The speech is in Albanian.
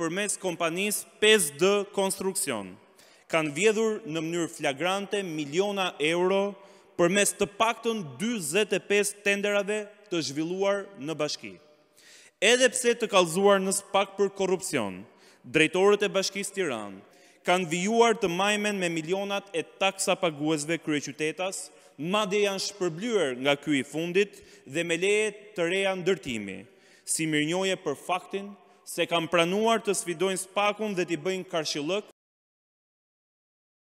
përmes kompanisë 5D Konstruksion. Kanë vjedhur në mënyrë flagrante miliona euro përmes të pakton 25 tenderave të zhvilluar në bashki. Edhepse të kalzuar në spak për korupcion, drejtorët e bashkis Tiran kanë vijuar të majmen me milionat e taksa paguesve krye qytetas, madhe janë shpërblyer nga kjo i fundit dhe me leje të reja ndërtimi, si mirënjoje për faktin se kam pranuar të sfidojnë spakun dhe t'i bëjnë karshilëk,